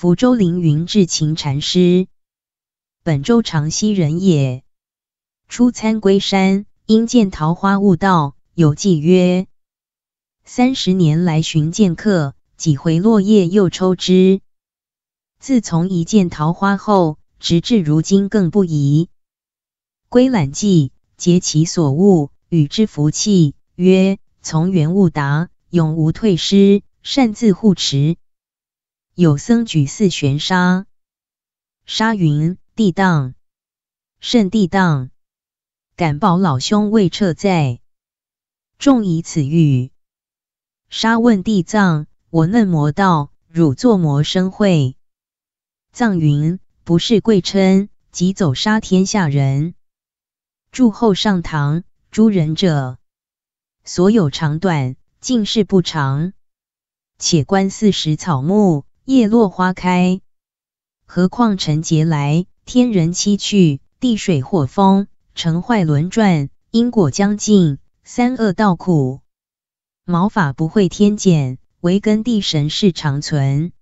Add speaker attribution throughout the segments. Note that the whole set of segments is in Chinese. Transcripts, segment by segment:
Speaker 1: 福州凌云智勤禅师，本州长溪人也。初参龟山，因见桃花悟道，有记曰：“三十年来寻剑客，几回落叶又抽枝。自从一见桃花后，直至如今更不疑。”归览记，结其所悟，与之福气，曰：“从缘悟达，永无退失，擅自护持。”有僧举四玄沙，沙云地藏，甚地藏，敢保老兄未彻在。众以此喻沙问地藏：我嫩魔道，汝作魔生会？藏云：不是贵称，即走杀天下人。住后上堂，诸人者，所有长短，尽是不长。且观四时草木。叶落花开，何况尘劫来，天人七去，地水火风，成坏轮转，因果将尽，三恶道苦。毛法不会天减，唯根地神是长存。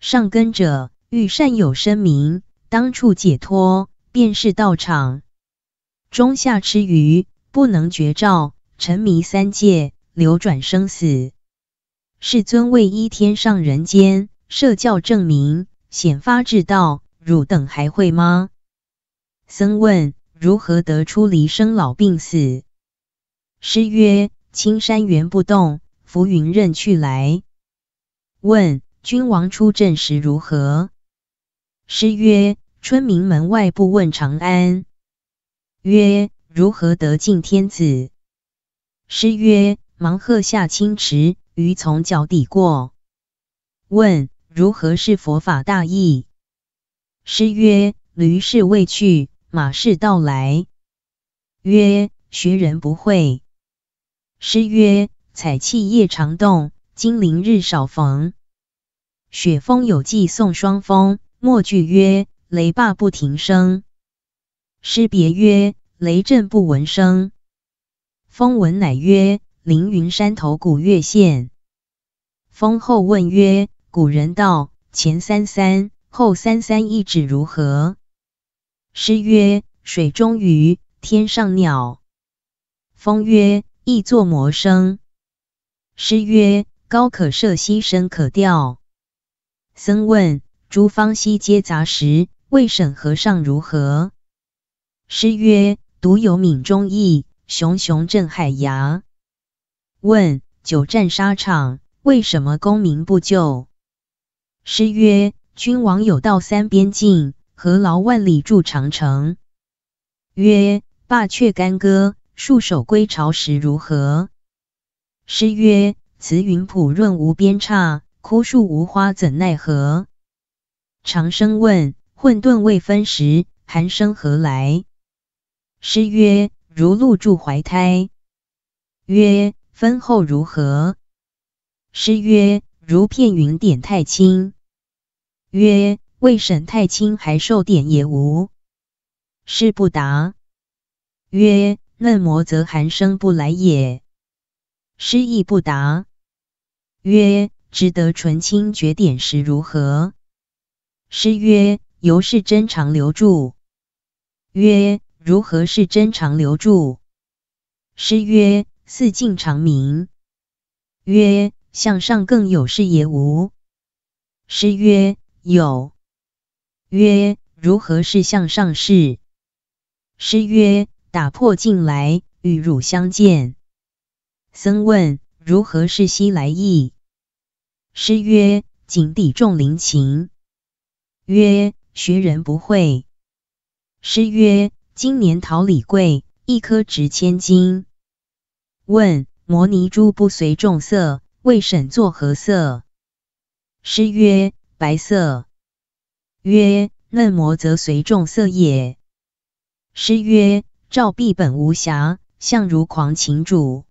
Speaker 1: 上根者欲善有声明，当处解脱，便是道场。中下之愚，不能绝照，沉迷三界，流转生死。世尊为一天上人间。社教证明，显发至道。汝等还会吗？僧问：如何得出离生老病死？师曰：青山原不动，浮云任去来。问：君王出阵时如何？师曰：春明门外不问长安。曰：如何得敬天子？师曰：盲鹤下青池，鱼从脚底过。问。如何是佛法大意？诗曰：驴是未去，马是到来。曰：学人不会。诗曰：采气夜长动，金陵日少逢。雪峰有寄送双峰，末句曰：雷罢不停声。诗别曰：雷震不闻声。风闻乃曰：凌云山头古月现。风后问曰：古人道前三三后三三一指如何？诗曰：水中鱼，天上鸟。风曰：亦作魔声。诗曰：高可射，溪深可钓。僧问：诸方溪皆杂食，未审和尚如何？诗曰：独有闽中意，熊熊镇海牙。」问：久战沙场，为什么功名不就？诗曰：君王有道三边境，何劳万里筑长城？曰：罢却干戈，戍守归巢时如何？诗曰：慈云普润无边刹，枯树无花怎奈何？长生问：混沌未分时，寒生何来？诗曰：如露住怀胎。曰：分后如何？诗曰。如片云点太清。曰未审太清，还受点也无？是不答。曰嫩磨则寒声不来也。师亦不答。曰值得纯清绝点时如何？师曰犹是真常留住。曰如何是真常留住？师曰四境长明。曰向上更有是也无。诗曰：有。曰：如何是向上事？诗曰：打破镜来与汝相见。僧问：如何是西来意？诗曰：井底重灵情。曰：学人不会。诗曰：今年桃李贵，一颗值千金。问：摩尼珠不随众色？为审作何色？诗曰：白色。曰：嫩模则随众色也。诗曰：照壁本无瑕，相如狂情主。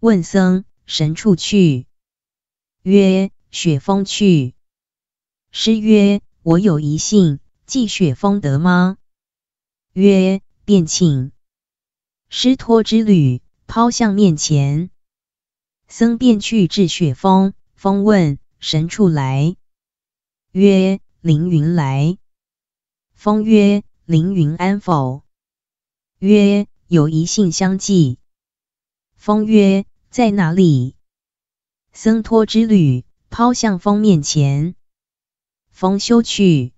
Speaker 1: 问僧神处去？曰：雪峰去。诗曰：我有一信寄雪峰得吗？曰：便请。师托之旅，抛向面前。僧便去至雪峰，峰问神处来，曰凌云来。峰曰凌云安否？曰有一信相继。”峰曰在哪里？僧托之履抛向峰面前，峰修去。